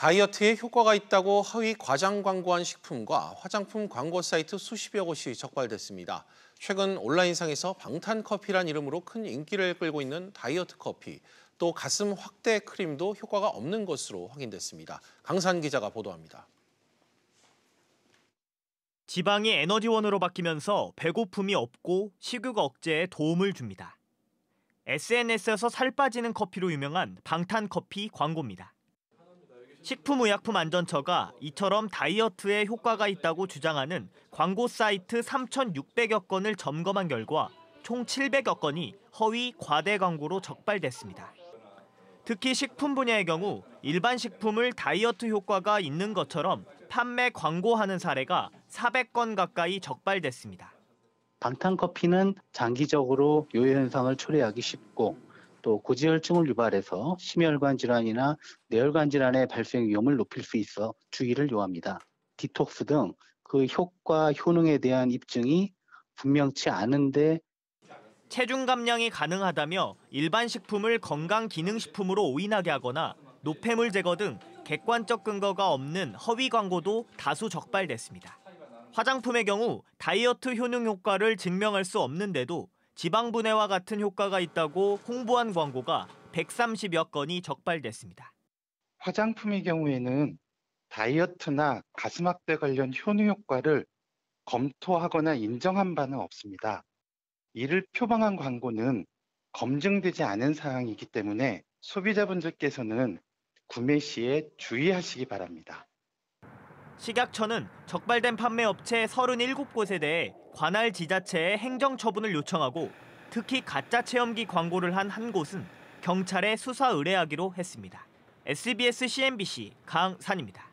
다이어트에 효과가 있다고 허위 과장 광고한 식품과 화장품 광고 사이트 수십여 곳이 적발됐습니다. 최근 온라인상에서 방탄커피란 이름으로 큰 인기를 끌고 있는 다이어트 커피, 또 가슴 확대 크림도 효과가 없는 것으로 확인됐습니다. 강산 기자가 보도합니다. 지방이 에너지원으로 바뀌면서 배고픔이 없고 식욕 억제에 도움을 줍니다. SNS에서 살 빠지는 커피로 유명한 방탄커피 광고입니다. 식품의약품안전처가 이처럼 다이어트에 효과가 있다고 주장하는 광고 사이트 3,600여 건을 점검한 결과 총 700여 건이 허위 과대 광고로 적발됐습니다. 특히 식품 분야의 경우 일반 식품을 다이어트 효과가 있는 것처럼 판매 광고하는 사례가 400건 가까이 적발됐습니다. 방탄 커피는 장기적으로 요요 현상을 초래하기 쉽고 또 고지혈증을 유발해서 심혈관 질환이나 뇌혈관 질환의 발생 위험을 높일 수 있어 주의를 요합니다. 디톡스 등 그 효과 효능에 대한 입증이 분명치 않은데 체중 감량이 가능하다며 일반 식품을 건강 기능 식품으로 오인하게 하거나 노폐물 제거 등 객관적 근거가 없는 허위 광고도 다수 적발됐습니다. 화장품의 경우 다이어트 효능 효과를 증명할 수 없는데도 지방분해와 같은 효과가 있다고 홍보한 광고가 130여 건이 적발됐습니다. 화장품의 경우에는 다이어트나 가슴 확대 관련 효능 효과를 검토하거나 인정한 바는 없습니다. 이를 표방한 광고는 검증되지 않은 사항이기 때문에 소비자분들께서는 구매 시에 주의하시기 바랍니다. 식약처는 적발된 판매업체 37곳에 대해 관할 지자체에 행정 처분을 요청하고 특히 가짜 체험기 광고를 한 한 곳은 경찰에 수사 의뢰하기로 했습니다. SBS CNBC 강산입니다.